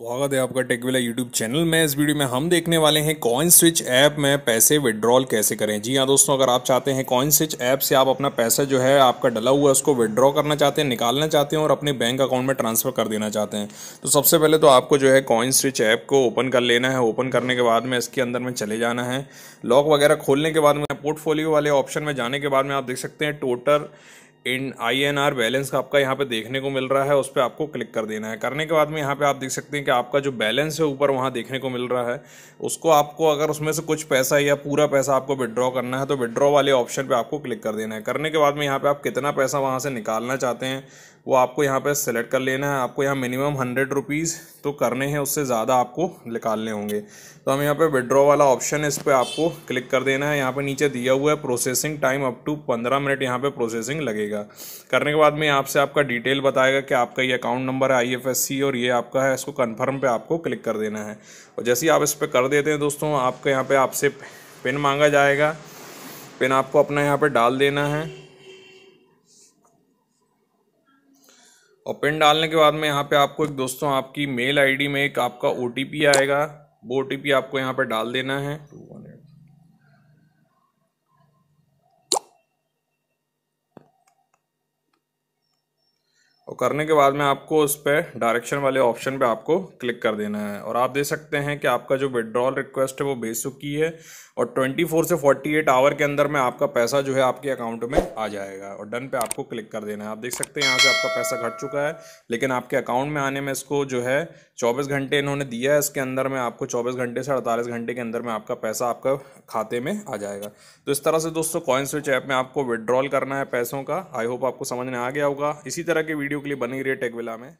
स्वागत है आपका टेकविला यूट्यूब चैनल में इस वीडियो में हम देखने वाले हैं कॉइन स्विच ऐप में पैसे विड्रॉल कैसे करें जी हाँ दोस्तों अगर आप चाहते हैं कॉइन स्विच ऐप से आप अपना पैसा जो है आपका डला हुआ है उसको विड्रॉ करना चाहते हैं निकालना चाहते हैं और अपने बैंक अकाउंट में ट्रांसफ़र कर देना चाहते हैं तो सबसे पहले तो आपको जो है कॉइन स्विच ऐप को ओपन कर लेना है ओपन करने के बाद में इसके अंदर में चले जाना है लॉक वगैरह खोलने के बाद में पोर्टफोलियो वाले ऑप्शन में जाने के बाद में आप देख सकते हैं total in I N R balance का आपका यहाँ पे देखने को मिल रहा है उस पर आपको क्लिक कर देना है करने के बाद में यहाँ पे आप देख सकते हैं कि आपका जो बैलेंस है ऊपर वहाँ देखने को मिल रहा है उसको आपको अगर उसमें से कुछ पैसा या पूरा पैसा आपको विड्रॉ करना है तो विड्रॉ वाले ऑप्शन पर आपको क्लिक कर देना है करने के बाद में यहाँ पर आप कितना पैसा वहाँ से निकालना चाहते हैं वो आपको यहाँ पर सेलेक्ट कर लेना है आपको यहाँ मिनिमम हंड्रेड रुपीज़ तो करने हैं उससे ज़्यादा आपको निकालने होंगे तो हम यहाँ पर विड्रॉ वाला ऑप्शन है इस पर आपको क्लिक कर देना है यहाँ पर नीचे दिया हुआ है प्रोसेसिंग टाइम अप टू पंद्रह मिनट यहाँ पर प्रोसेसिंग लगेगा करेगा करने के बाद में यहाँ से आपका डिटेल बताएगा कि आपका ये अकाउंट नंबर है आई और ये आपका है इसको कन्फर्म पर आपको क्लिक कर देना है और जैसे ही आप इस पर कर देते हैं दोस्तों आपके यहाँ पर आपसे पिन मांगा जाएगा पिन आपको अपना यहाँ पर डाल देना है और पिन डालने के बाद में यहाँ पे आपको एक दोस्तों आपकी मेल आईडी में एक आपका ओ आएगा वो ओ आपको यहाँ पे डाल देना है करने के बाद में आपको उस पर डायरेक्शन वाले ऑप्शन पे आपको क्लिक कर देना है और आप देख सकते हैं कि आपका जो विड्रॉल रिक्वेस्ट है वो भेज चुकी है और 24 से 48 आवर के अंदर में आपका पैसा जो है आपके अकाउंट में आ जाएगा और डन पे आपको क्लिक कर देना है आप देख सकते हैं यहाँ से आपका पैसा घट चुका है लेकिन आपके अकाउंट में आने में इसको जो है चौबीस घंटे इन्होंने दिया है इसके अंदर में आपको चौबीस घंटे से अड़तालीस घंटे के अंदर में आपका पैसा आपका खाते में आ जाएगा तो इस तरह से दोस्तों कॉइन स्विच ऐप में आपको विड्रॉल करना है पैसों का आई होप आपको समझ में आ गया होगा इसी तरह के वीडियो लिए बनी रही है टेकविला में